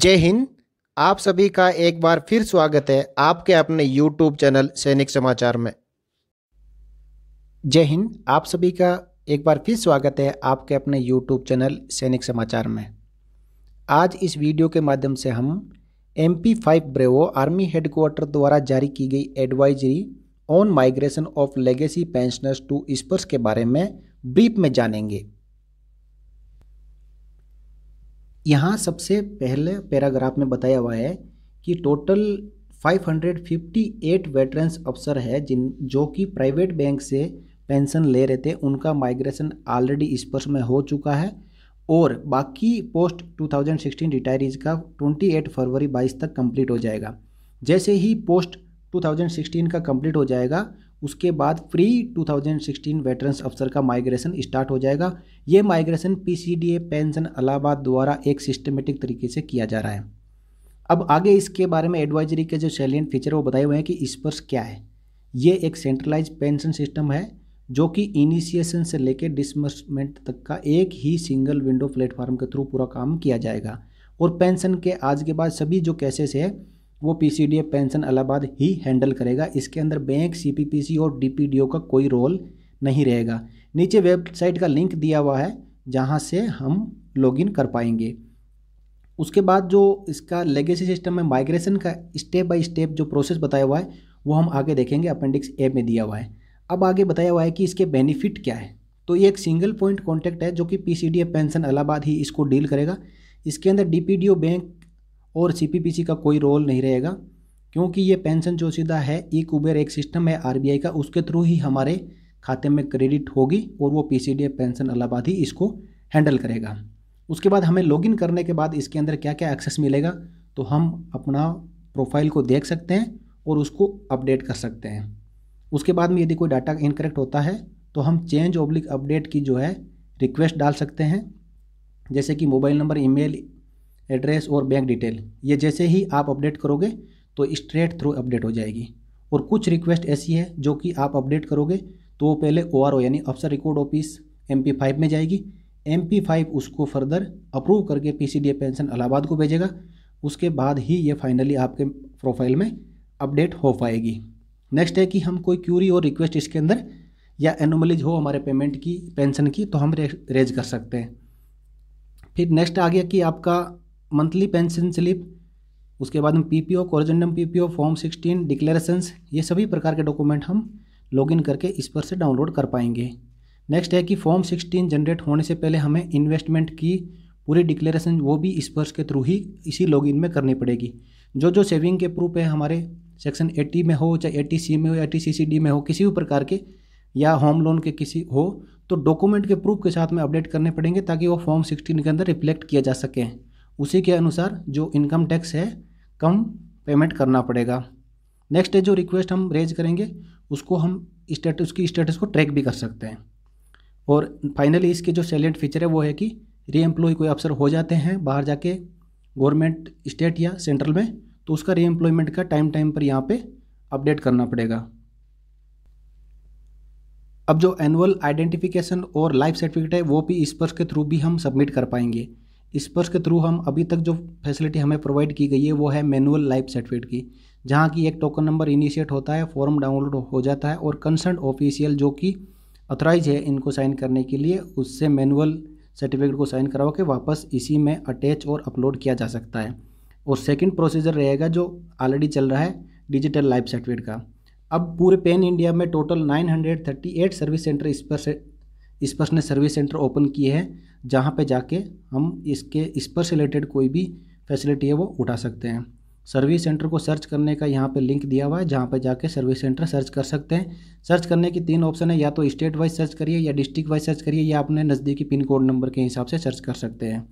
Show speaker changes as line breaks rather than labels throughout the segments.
जय हिंद आप सभी का एक बार फिर स्वागत है आपके अपने YouTube चैनल सैनिक समाचार में जय हिंद आप सभी का एक बार फिर स्वागत है आपके अपने YouTube चैनल सैनिक समाचार में आज इस वीडियो के माध्यम से हम M P five bravo army headquarter द्वारा जारी की गई advisory on migration of legacy pensioners to Sparsh के बारे में ब्रीफ में जानेंगे यहाँ सबसे पहले पैराग्राफ में बताया हुआ है कि टोटल 558 वेटरन्स अफसर है जिन जो कि प्राइवेट बैंक से पेंशन ले रहे थे उनका माइग्रेशन ऑलरेडी इस वर्ष में हो चुका है और बाकी पोस्ट 2016 रिटायरीज का 28 फरवरी 22 तक कंप्लीट हो जाएगा जैसे ही पोस्ट 2016 का कंप्लीट हो जाएगा उसके बाद फ्री 2016 वेटरन्स अफसर का माइग्रेशन स्टार्ट हो जाएगा ये माइग्रेशन पीसीडीए पेंशन अलाहाबाद द्वारा एक सिस्टमेटिक तरीके से किया जा रहा है अब आगे इसके बारे में एडवाइजरी के जो सैलियंट फीचर वो बताए हुए हैं कि इस पर क्या है ये एक सेंट्रलाइज पेंशन सिस्टम है जो कि इनिशिएशन से लेकर डिसबर्समेंट तक का एक ही सिंगल विंडो प्लेटफॉर्म के थ्रू पूरा काम किया जाएगा और पेंशन के आज के बाद सभी जो कैसेस है वो पीसीडीए पेंशन अलाहाबाद ही हैंडल करेगा इसके अंदर बैंक सीपीपीसी और डीपीडीओ का कोई रोल नहीं रहेगा नीचे वेबसाइट का लिंक दिया हुआ है जहाँ से हम लॉगिन कर पाएंगे उसके बाद जो इसका लेगेसी सिस्टम में माइग्रेशन का स्टेप बाय स्टेप जो प्रोसेस बताया हुआ है वो हम आगे देखेंगे अपेंडिक्स ए में दिया हुआ है अब आगे बताया हुआ है कि इसके बेनिफिट क्या है तो ये एक सिंगल पॉइंट कॉन्टैक्ट है जो कि पी पेंशन अलाहाबाद ही इसको डील करेगा इसके अंदर डी बैंक और सीपीपीसी का कोई रोल नहीं रहेगा क्योंकि ये पेंशन जो सीधा है ई कुबेर एक सिस्टम है आरबीआई का उसके थ्रू ही हमारे खाते में क्रेडिट होगी और वो पी पेंशन अलाहाबाद ही इसको हैंडल करेगा उसके बाद हमें लॉगिन करने के बाद इसके अंदर क्या क्या एक्सेस मिलेगा तो हम अपना प्रोफाइल को देख सकते हैं और उसको अपडेट कर सकते हैं उसके बाद में यदि कोई डाटा इनकरेक्ट होता है तो हम चेंज ऑब्लिक अपडेट की जो है रिक्वेस्ट डाल सकते हैं जैसे कि मोबाइल नंबर ईमेल एड्रेस और बैंक डिटेल ये जैसे ही आप अपडेट करोगे तो स्ट्रेट थ्रू अपडेट हो जाएगी और कुछ रिक्वेस्ट ऐसी है जो कि आप अपडेट करोगे तो वो पहले ओ यानी अफसर रिकॉर्ड ऑफिस एम पी में जाएगी एम पी उसको फर्दर अप्रूव करके पी सी पेंशन इलाहाबाद को भेजेगा उसके बाद ही ये फाइनली आपके प्रोफाइल में अपडेट हो पाएगी नेक्स्ट है कि हम कोई क्यूरी और रिक्वेस्ट इसके अंदर या एनोमलीज हो हमारे पेमेंट की पेंशन की तो हम रेज कर सकते हैं फिर नेक्स्ट आ गया कि आपका मंथली पेंशन स्लिप उसके बाद हम P P O corrigendum P P O form sixteen declarations ये सभी प्रकार के डॉक्यूमेंट हम लॉगिन करके इस पर से डाउनलोड कर पाएंगे नेक्स्ट है कि फॉर्म सिक्सटीन जनरेट होने से पहले हमें इन्वेस्टमेंट की पूरी डिक्लेरेशन वो भी इस पर्स के थ्रू ही इसी लॉगिन में करनी पड़ेगी जो जो सेविंग के प्रूफ है हमारे सेक्शन एटी में हो चाहे सी में हो या डी में हो किसी भी प्रकार के या होम लोन के किसी हो तो डॉक्यूमेंट के प्रूफ के साथ में अपडेट करने पड़ेंगे ताकि वो फॉर्म सिक्सटीन के अंदर रिफ्लेक्ट किया जा सके उसी के अनुसार जो इनकम टैक्स है कम पेमेंट करना पड़ेगा नेक्स्ट है जो रिक्वेस्ट हम रेज करेंगे उसको हम स्टेटस उसकी स्टेटस को ट्रैक भी कर सकते हैं और फाइनली इसके जो सैलेंट फीचर है वो है कि री एम्प्लॉय कोई अफसर हो जाते हैं बाहर जाके गवर्नमेंट स्टेट या सेंट्रल में तो उसका री एम्प्लॉयमेंट का टाइम टाइम पर यहाँ पे अपडेट करना पड़ेगा अब जो एनुअल आइडेंटिफिकेशन और लाइफ सर्टिफिकेट है वो भी इस पर के थ्रू भी हम सबमिट कर पाएंगे स्पर्श के थ्रू हम अभी तक जो फैसिलिटी हमें प्रोवाइड की गई है वो है मैनुअल लाइफ सर्टिफिकेट की जहाँ की एक टोकन नंबर इनिशिएट होता है फॉर्म डाउनलोड हो जाता है और कंसर्न ऑफिशियल जो कि अथोराइज है इनको साइन करने के लिए उससे मैनुअल सर्टिफिकेट को साइन करवा के वापस इसी में अटैच और अपलोड किया जा सकता है और सेकंड प्रोसीजर रहेगा जो ऑलरेडी चल रहा है डिजिटल लाइफ सर्टिफिकेट का अब पूरे पेन इंडिया में total 938 service centre Sparsh Sparsh ने सर्विस सेंटर ओपन किए हैं जहाँ पे जाके हम इसके इस पर रिलेटेड कोई भी फैसिलिटी है वो उठा सकते हैं सर्विस सेंटर को सर्च करने का यहाँ पे लिंक दिया हुआ है जहाँ पे जाके सर्विस सेंटर सर्च कर सकते हैं सर्च करने की तीन ऑप्शन है या तो स्टेट वाइज सर्च करिए या डिस्ट्रिक्ट वाइज सर्च करिए या अपने नज़दीकी पिन कोड नंबर के हिसाब से सर्च कर सकते हैं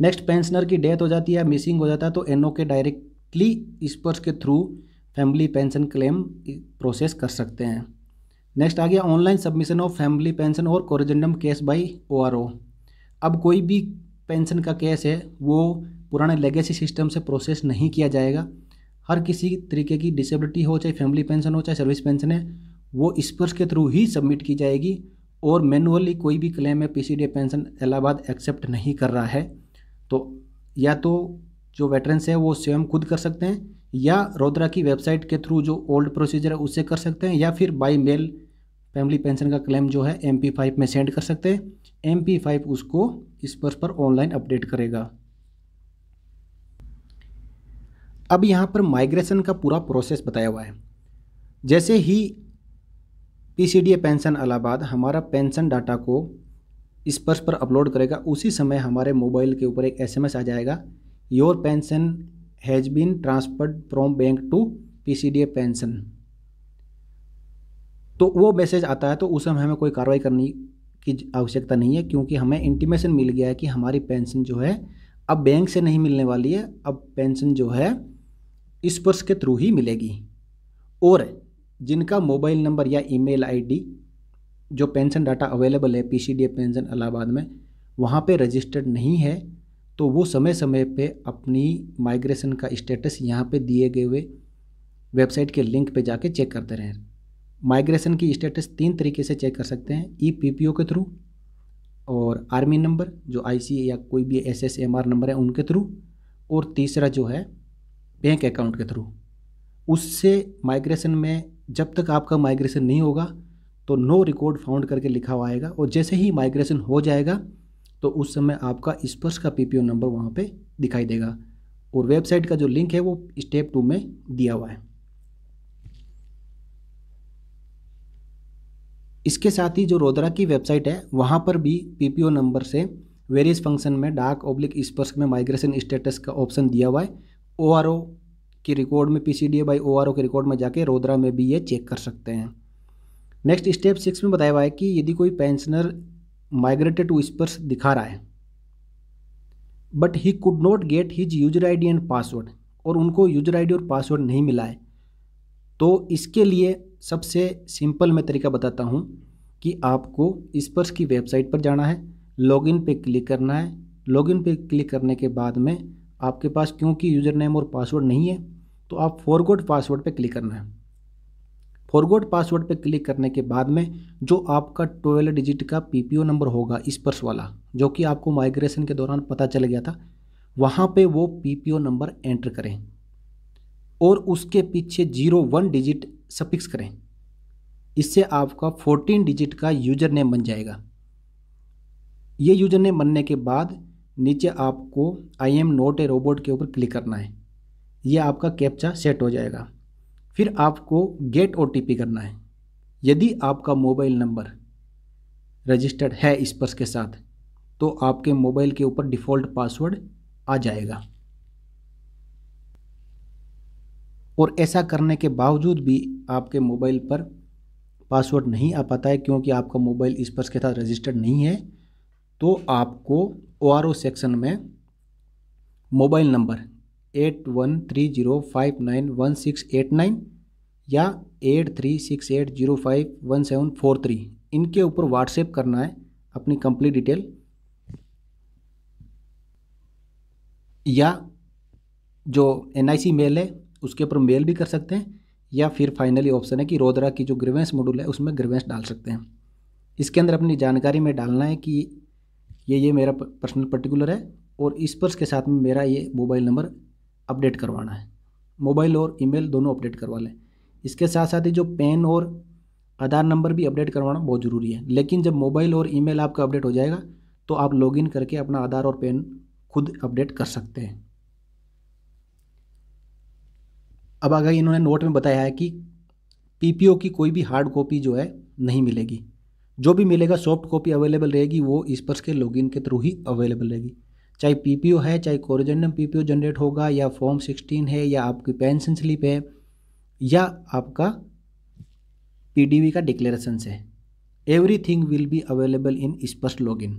नेक्स्ट पेंशनर की डेथ हो जाती है मिसिंग हो जाता है तो एन के डायरेक्टली इस पर्स के through family pension claim process कर सकते हैं नेक्स्ट आ गया online submission of family pension और कोरिजेंडम केस बाई ओ अब कोई भी पेंशन का केस है वो पुराने लेगेसी सिस्टम से प्रोसेस नहीं किया जाएगा हर किसी तरीके की डिसेबिलिटी हो चाहे फैमिली पेंशन हो चाहे सर्विस पेंशन है वो स्पर्श के थ्रू ही सबमिट की जाएगी और मैनुअली कोई भी क्लेम है डी पेंशन इलाहाबाद एक्सेप्ट नहीं कर रहा है तो या तो जो वेटरन्स है वो स्वयं खुद कर सकते हैं या रोदरा की वेबसाइट के थ्रू जो ओल्ड प्रोसीजर है उससे कर सकते हैं या फिर बाई मेल फैमिली पेंशन का क्लेम जो है एम पी फाइव में सेंड कर सकते हैं एम पी फाइव उसको इस पर्स पर ऑनलाइन अपडेट करेगा अब यहाँ पर माइग्रेशन का पूरा प्रोसेस बताया हुआ है जैसे ही P C D pension Allahabad हमारा पेंशन डाटा को इस पर्स पर अपलोड करेगा उसी समय हमारे मोबाइल के ऊपर एक एसएमएस आ जाएगा your pension has been transferred from bank to P C D pension तो वो मैसेज आता है तो उस समय हमें कोई कार्रवाई करने की आवश्यकता नहीं है क्योंकि हमें इंटीमेशन मिल गया है कि हमारी पेंशन जो है अब बैंक से नहीं मिलने वाली है अब पेंशन जो है इस पर्स के थ्रू ही मिलेगी और जिनका मोबाइल नंबर या ईमेल आईडी जो पेंशन डाटा अवेलेबल है पीसीडीए पेंशन इलाहाबाद में वहाँ पे रजिस्टर्ड नहीं है तो वो समय समय पे अपनी माइग्रेशन का स्टेटस यहाँ पे दिए गए हुए वेबसाइट के लिंक पे जाके चेक करते रहें माइग्रेशन की स्टेटस तीन तरीके से चेक कर सकते हैं ई पी पी ओ के थ्रू और आर्मी नंबर जो आईसी या कोई भी S S M R number है उनके थ्रू और तीसरा जो है बैंक अकाउंट के थ्रू उससे माइग्रेशन में जब तक आपका माइग्रेशन नहीं होगा तो नो रिकॉर्ड फाउंड करके लिखा हुआ आएगा और जैसे ही माइग्रेशन हो जाएगा तो उस समय आपका स्पर्श का ओ नंबर वहाँ पर दिखाई देगा और वेबसाइट का जो लिंक है वो स्टेप टू में दिया हुआ है इसके साथ ही जो रोदरा की वेबसाइट है वहाँ पर भी ओ नंबर से वेरियस फंक्शन में डार्क ओब्लिक स्पर्श में माइग्रेशन स्टेटस का ऑप्शन दिया हुआ है ओ आर ओ के रिकॉर्ड में P C D A by O R O के रिकॉर्ड में जाके रोदरा में भी ये चेक कर सकते हैं नेक्स्ट स्टेप सिक्स में बताया हुआ है कि यदि कोई पेंशनर माइग्रेटेड टू स्पर्स दिखा रहा है but he could not get his user I D and password और उनको यूजर आई डी और पासवर्ड नहीं मिला है तो इसके लिए सबसे सिंपल मैं तरीका बताता हूँ कि आपको स्पर्श की वेबसाइट पर जाना है लॉगिन पे क्लिक करना है लॉगिन पे क्लिक करने के बाद में आपके पास क्योंकि यूज़र नेम और पासवर्ड नहीं है तो आप फॉरगोड पासवर्ड पे क्लिक करना है फॉरगोड पासवर्ड पे क्लिक करने के बाद में जो आपका ट्वेल्व डिजिट का पीपीओ नंबर होगा स्पर्श वाला जो कि आपको माइग्रेशन के दौरान पता चल गया था वहाँ पर वो पी नंबर एंटर करें और उसके पीछे जीरो वन डिजिट सफिक्स करें इससे आपका फोर्टीन डिजिट का यूजर नेम बन जाएगा ये यूजर नेम बनने के बाद नीचे आपको I am not a robot के ऊपर क्लिक करना है ये आपका कैप्चा सेट हो जाएगा फिर आपको गेट ओ करना है यदि आपका मोबाइल नंबर रजिस्टर्ड है इस पर्स के साथ तो आपके मोबाइल के ऊपर डिफ़ॉल्ट पासवर्ड आ जाएगा और ऐसा करने के बावजूद भी आपके मोबाइल पर पासवर्ड नहीं आ पाता है क्योंकि आपका मोबाइल इस पर्स के साथ रजिस्टर्ड नहीं है तो आपको ओ सेक्शन में mobile number eight one three zero five nine one six eight nine या eight three six eight zero five one seven four three इनके ऊपर व्हाट्सएप करना है अपनी कंप्लीट डिटेल या जो एन आई सी मेल है उसके ऊपर मेल भी कर सकते हैं या फिर फाइनली ऑप्शन है कि रोदरा की जो ग्रीवेंस मॉड्यूल है उसमें ग्रीवेंस डाल सकते हैं इसके अंदर अपनी जानकारी में डालना है कि ये ये मेरा पर्सनल पर्टिकुलर है और इस पर्स के साथ में मेरा ये मोबाइल नंबर अपडेट करवाना है मोबाइल और ईमेल दोनों अपडेट करवा लें इसके साथ साथ ही जो पेन और आधार नंबर भी अपडेट करवाना बहुत ज़रूरी है लेकिन जब मोबाइल और ईमेल आपका अपडेट हो जाएगा तो आप लॉगिन करके अपना आधार और पेन खुद अपडेट कर सकते हैं अब आगे इन्होंने नोट में बताया है कि पीपीओ की कोई भी हार्ड कॉपी जो है नहीं मिलेगी जो भी मिलेगा सॉफ्ट कॉपी अवेलेबल रहेगी वो स्पर्श के लॉगिन के थ्रू ही अवेलेबल रहेगी चाहे पीपीओ है चाहे कोरिजेंडम पीपीओ जनरेट होगा या फॉर्म सिक्सटीन है या आपकी पेंशन स्लिप है या आपका पी का डिक्लेरेशन है every thing will be available in स्पष्ट इन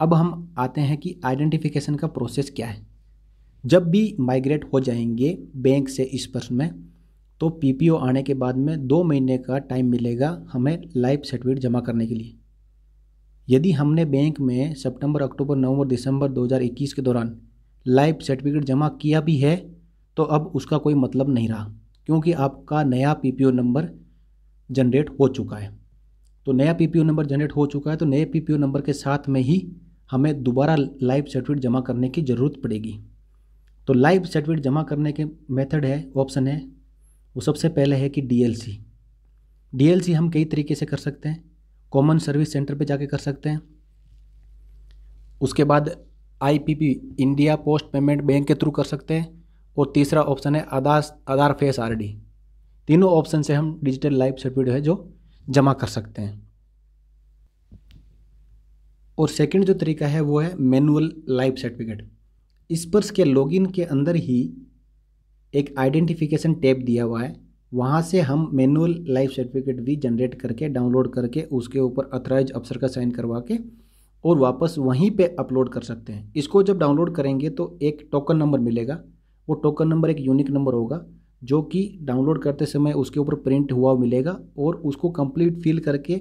अब हम आते हैं कि आइडेंटिफिकेशन का प्रोसेस क्या है जब भी माइग्रेट हो जाएंगे बैंक से इस पर्स में तो पीपीओ आने के बाद में दो महीने का टाइम मिलेगा हमें लाइफ सर्टिफिकेट जमा करने के लिए यदि हमने बैंक में सितंबर अक्टूबर नवंबर दिसंबर 2021 के दौरान लाइफ सर्टिफिकेट जमा किया भी है तो अब उसका कोई मतलब नहीं रहा क्योंकि आपका नया पीपीओ नंबर जनरेट हो चुका है तो नया पीपीओ नंबर जनरेट हो चुका है तो नए पीपीओ नंबर के साथ में ही हमें दोबारा लाइफ सर्टिफिकेट जमा करने की ज़रूरत पड़ेगी तो लाइव सर्टिफिकेट जमा करने के मेथड है ऑप्शन है वो सबसे पहले है कि डीएलसी डीएलसी हम कई तरीके से कर सकते हैं कॉमन सर्विस सेंटर पे जाके कर सकते हैं उसके बाद IPP India post payment bank के थ्रू कर सकते हैं और तीसरा ऑप्शन है आधार आधार फेस आर तीनों ऑप्शन से हम डिजिटल लाइफ सर्टिफिकेट है जो जमा कर सकते हैं और सेकंड जो तरीका है वो है मैनुअल लाइफ सर्टिफिकेट स्पर्श के लॉगिन के अंदर ही एक आइडेंटिफिकेशन टैब दिया हुआ है वहाँ से हम मैनुअल लाइफ सर्टिफिकेट भी जनरेट करके डाउनलोड करके उसके ऊपर अथराइज अफसर का साइन करवा के और वापस वहीं पे अपलोड कर सकते हैं इसको जब डाउनलोड करेंगे तो एक टोकन नंबर मिलेगा वो टोकन नंबर एक यूनिक नंबर होगा जो कि डाउनलोड करते समय उसके ऊपर प्रिंट हुआ मिलेगा और उसको कंप्लीट फिल करके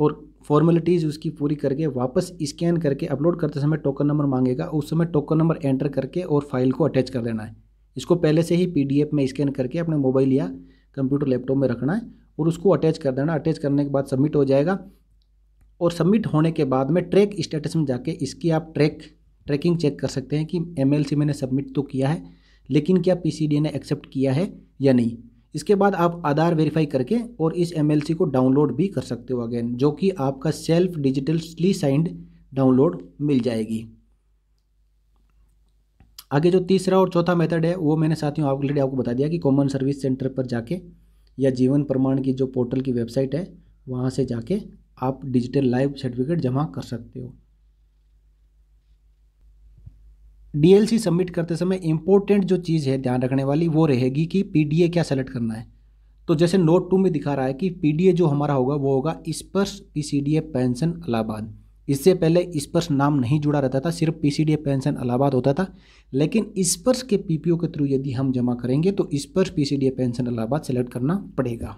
और फॉर्मेलिटीज़ उसकी पूरी करके वापस स्कैन करके अपलोड करते समय टोकन नंबर मांगेगा उस समय टोकन नंबर एंटर करके और फाइल को अटैच कर देना है इसको पहले से ही पीडीएफ में स्कैन करके अपने मोबाइल या कंप्यूटर लैपटॉप में रखना है और उसको अटैच कर देना अटैच करने के बाद सबमिट हो जाएगा और सबमिट होने के बाद में ट्रैक स्टेटस में जाके इसकी आप ट्रैक ट्रैकिंग चेक कर सकते हैं कि एम मैंने सबमिट तो किया है लेकिन क्या पी ने एक्सेप्ट किया है या नहीं इसके बाद आप आधार वेरीफाई करके और इस एम को डाउनलोड भी कर सकते हो अगेन जो कि आपका सेल्फ डिजिटली साइंड डाउनलोड मिल जाएगी आगे जो तीसरा और चौथा मेथड है वो मैंने साथियों ऑलरेडी आपको बता दिया कि कॉमन सर्विस सेंटर पर जाके या जीवन प्रमाण की जो पोर्टल की वेबसाइट है वहाँ से जाके आप डिजिटल लाइव सर्टिफिकेट जमा कर सकते हो डीएलसी सबमिट करते समय इंपॉर्टेंट जो चीज़ है ध्यान रखने वाली वो रहेगी कि पीडीए क्या सेलेक्ट करना है तो जैसे नोट टू में दिखा रहा है कि पीडीए जो हमारा होगा वो होगा स्पर्श पीसीडीए पेंशन अलाहाबाद इससे पहले स्पर्श नाम नहीं जुड़ा रहता था सिर्फ पीसीडीए पेंशन अलाहाबाद होता था लेकिन स्पर्श के पीपीओ के थ्रू यदि हम जमा करेंगे तो स्पर्श पीसीडीए पेंशन अलाहाबाद सेलेक्ट करना पड़ेगा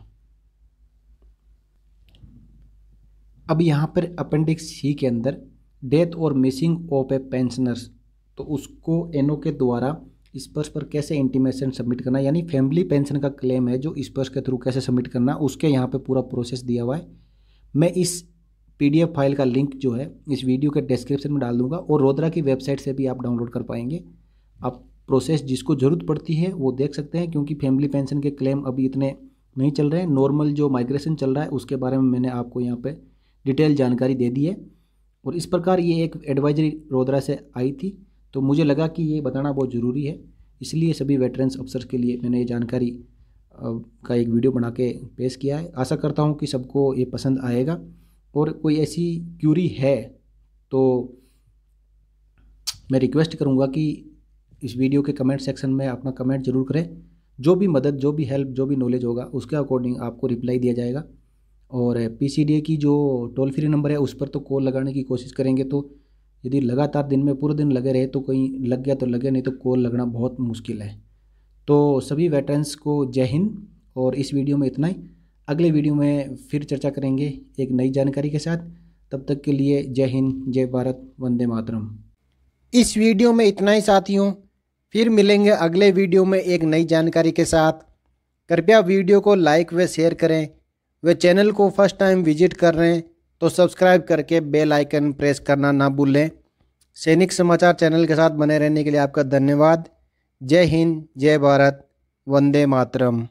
अब यहाँ पर अपेंडिक्स सी के अंदर डेथ और मिसिंग ऑफ ए पेंशनर्स तो उसको एनओ के द्वारा स्पर्श पर कैसे इंटीमेशन सबमिट करना यानी फैमिली पेंशन का क्लेम है जो स्पर्श के थ्रू कैसे सबमिट करना उसके यहाँ पे पूरा प्रोसेस दिया हुआ है मैं इस पीडीएफ फाइल का लिंक जो है इस वीडियो के डिस्क्रिप्शन में डाल दूंगा और रोदरा की वेबसाइट से भी आप डाउनलोड कर पाएंगे आप प्रोसेस जिसको ज़रूरत पड़ती है वो देख सकते हैं क्योंकि फैमिली पेंशन के क्लेम अभी इतने नहीं चल रहे हैं नॉर्मल जो माइग्रेशन चल रहा है उसके बारे में मैंने आपको यहाँ पर डिटेल जानकारी दे दी है और इस प्रकार ये एक एडवाइजरी रोदरा से आई थी तो मुझे लगा कि ये बताना बहुत ज़रूरी है इसलिए सभी वेटरन्स अफसर के लिए मैंने ये जानकारी का एक वीडियो बना के पेश किया है आशा करता हूँ कि सबको ये पसंद आएगा और कोई ऐसी क्यूरी है तो मैं रिक्वेस्ट करूँगा कि इस वीडियो के कमेंट सेक्शन में अपना कमेंट जरूर करें जो भी मदद जो भी हेल्प जो भी नॉलेज होगा उसके अकॉर्डिंग आपको रिप्लाई दिया जाएगा और पीसीडीए की जो टोल फ्री नंबर है उस पर तो कॉल लगाने की कोशिश करेंगे तो यदि लगातार दिन में पूरे दिन लगे रहे तो कहीं लग गया तो लगे नहीं तो कॉल लगना बहुत मुश्किल है तो सभी वेटरन्स को जय हिंद और इस वीडियो में इतना ही अगले वीडियो में फिर चर्चा करेंगे एक नई जानकारी के साथ तब तक के लिए जय हिंद जय भारत वंदे मातरम इस वीडियो में इतना ही साथियों फिर मिलेंगे अगले वीडियो में एक नई जानकारी के साथ कृपया वीडियो को लाइक व शेयर करें वे चैनल को फर्स्ट टाइम विजिट कर रहे हैं तो सब्सक्राइब करके बेल आइकन प्रेस करना ना भूलें सैनिक समाचार चैनल के साथ बने रहने के लिए आपका धन्यवाद जय हिंद जय भारत वंदे मातरम